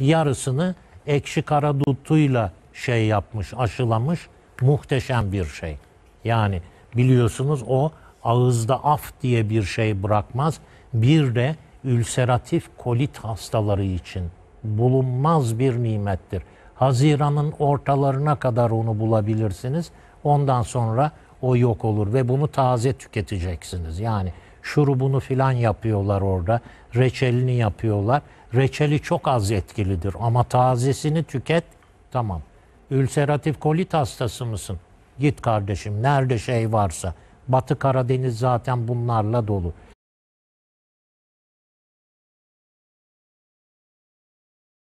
yarısını ekşi kara dutuyla şey yapmış, aşılamış muhteşem bir şey. Yani biliyorsunuz o ağızda af diye bir şey bırakmaz. Bir de ülseratif kolit hastaları için bulunmaz bir nimettir. Haziran'ın ortalarına kadar onu bulabilirsiniz. Ondan sonra o yok olur ve bunu taze tüketeceksiniz. Yani şurubunu filan yapıyorlar orada, reçelini yapıyorlar. Reçeli çok az etkilidir ama tazesini tüket tamam. Ülseratif kolit hastası mısın? Git kardeşim nerede şey varsa. Batı Karadeniz zaten bunlarla dolu.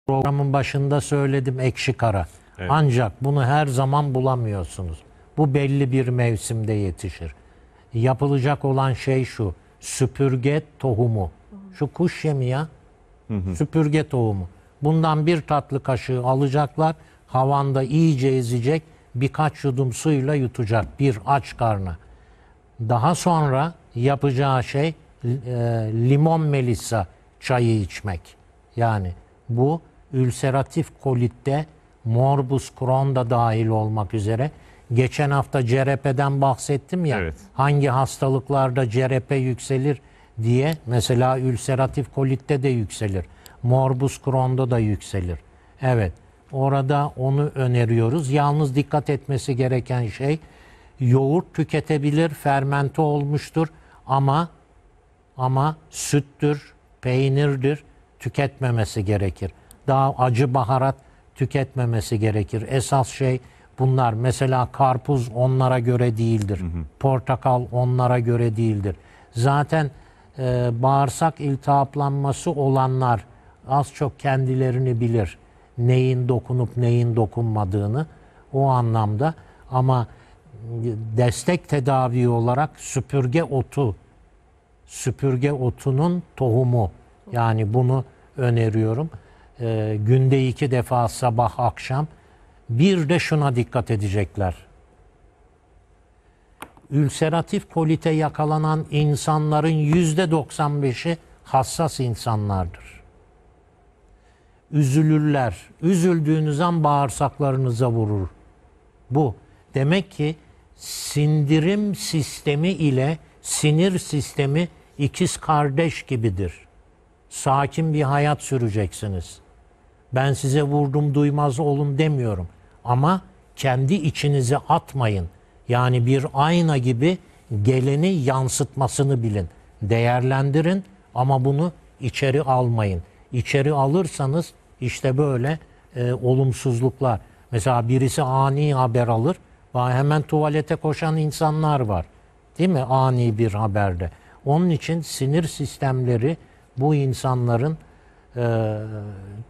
Programın başında söyledim ekşi kara. Evet. Ancak bunu her zaman bulamıyorsunuz. Bu belli bir mevsimde yetişir. Yapılacak olan şey şu. Süpürge tohumu. Şu kuş yemi ya. Hı Süpürge tohumu. Bundan bir tatlı kaşığı alacaklar. Havanda iyice ezecek. Birkaç yudum suyla yutacak. Bir aç karna. Daha sonra yapacağı şey e, limon melisa çayı içmek. Yani bu ülseratif kolitte morbus Crohn da dahil olmak üzere geçen hafta CRP'den bahsettim ya evet. hangi hastalıklarda CRP yükselir diye mesela ülseratif kolitte de yükselir. Morbus Crohn'da da yükselir. Evet. Orada onu öneriyoruz. Yalnız dikkat etmesi gereken şey yoğurt tüketebilir, fermente olmuştur ama ama süttür, peynirdir tüketmemesi gerekir. Daha acı baharat tüketmemesi gerekir. Esas şey bunlar. Mesela karpuz onlara göre değildir. Hı hı. Portakal onlara göre değildir. Zaten e, bağırsak iltihaplanması olanlar az çok kendilerini bilir. Neyin dokunup neyin dokunmadığını o anlamda ama destek tedavi olarak süpürge otu süpürge otunun tohumu yani bunu öneriyorum. E, günde iki defa sabah akşam bir de şuna dikkat edecekler ülseratif kolite yakalanan insanların yüzde 95'i hassas insanlardır. Üzülürler. Üzüldüğünüz an bağırsaklarınıza vurur. Bu. Demek ki sindirim sistemi ile sinir sistemi ikiz kardeş gibidir. Sakin bir hayat süreceksiniz. Ben size vurdum duymaz olun demiyorum. Ama kendi içinize atmayın.'' Yani bir ayna gibi geleni yansıtmasını bilin. Değerlendirin ama bunu içeri almayın. İçeri alırsanız işte böyle e, olumsuzluklar. Mesela birisi ani haber alır. Hemen tuvalete koşan insanlar var. Değil mi? Ani bir haberde. Onun için sinir sistemleri bu insanların e,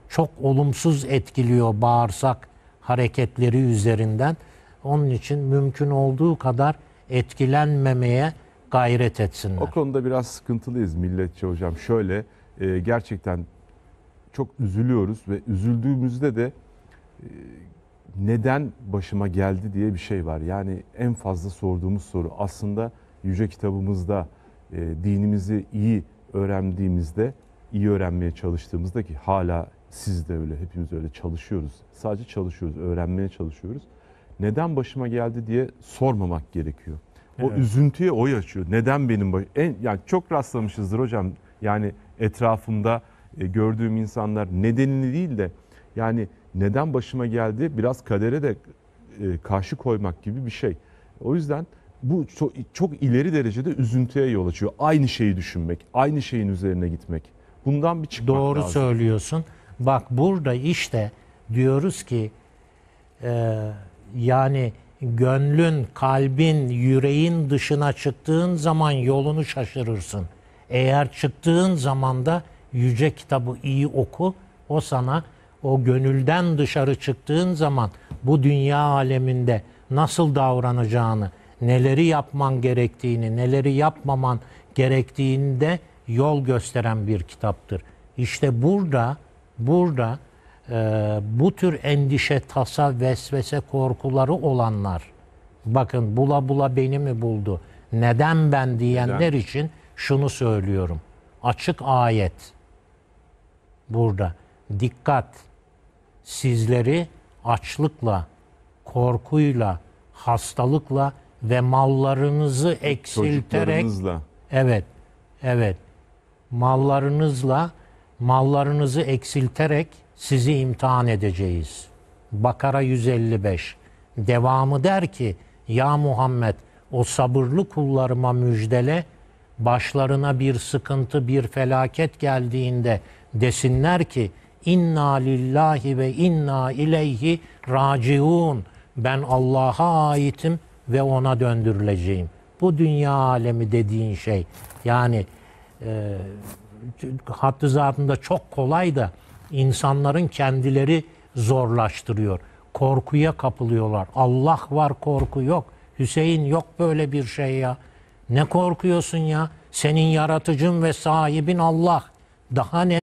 çok olumsuz etkiliyor bağırsak hareketleri üzerinden. Onun için mümkün olduğu kadar etkilenmemeye gayret etsinler. O konuda biraz sıkıntılıyız milletçe hocam. Şöyle e, gerçekten çok üzülüyoruz ve üzüldüğümüzde de e, neden başıma geldi diye bir şey var. Yani en fazla sorduğumuz soru aslında yüce kitabımızda e, dinimizi iyi öğrendiğimizde, iyi öğrenmeye çalıştığımızda ki hala siz de öyle, hepimiz öyle çalışıyoruz. Sadece çalışıyoruz, öğrenmeye çalışıyoruz neden başıma geldi diye sormamak gerekiyor. O evet. üzüntüye o yaşıyor. Neden benim baş... en yani çok rastlamışızdır hocam. Yani etrafımda e, gördüğüm insanlar nedenini değil de yani neden başıma geldi biraz kadere de e, karşı koymak gibi bir şey. O yüzden bu çok, çok ileri derecede üzüntüye yol açıyor. Aynı şeyi düşünmek, aynı şeyin üzerine gitmek. Bundan bir çıkmak Doğru lazım. söylüyorsun. Bak burada işte diyoruz ki e, yani gönlün, kalbin, yüreğin dışına çıktığın zaman yolunu şaşırırsın. Eğer çıktığın zaman da yüce kitabı iyi oku. O sana o gönülden dışarı çıktığın zaman bu dünya aleminde nasıl davranacağını, neleri yapman gerektiğini, neleri yapmaman de yol gösteren bir kitaptır. İşte burada burada ee, bu tür endişe, tasa, vesvese, korkuları olanlar bakın bula bula beni mi buldu? Neden ben diyenler Neden? için şunu söylüyorum. Açık ayet burada. Dikkat. Sizleri açlıkla, korkuyla, hastalıkla ve mallarınızı eksilterek Evet. Evet. Mallarınızla mallarınızı eksilterek sizi imtihan edeceğiz. Bakara 155. Devamı der ki ya Muhammed o sabırlı kullarıma müjdele başlarına bir sıkıntı bir felaket geldiğinde desinler ki inna lillahi ve inna ileyhi raciun ben Allah'a aitim ve ona döndürüleceğim. Bu dünya alemi dediğin şey yani e, hattı zatında çok kolay da insanların kendileri zorlaştırıyor. Korkuya kapılıyorlar. Allah var korku yok. Hüseyin yok böyle bir şey ya. Ne korkuyorsun ya? Senin yaratıcın ve sahibin Allah. Daha ne?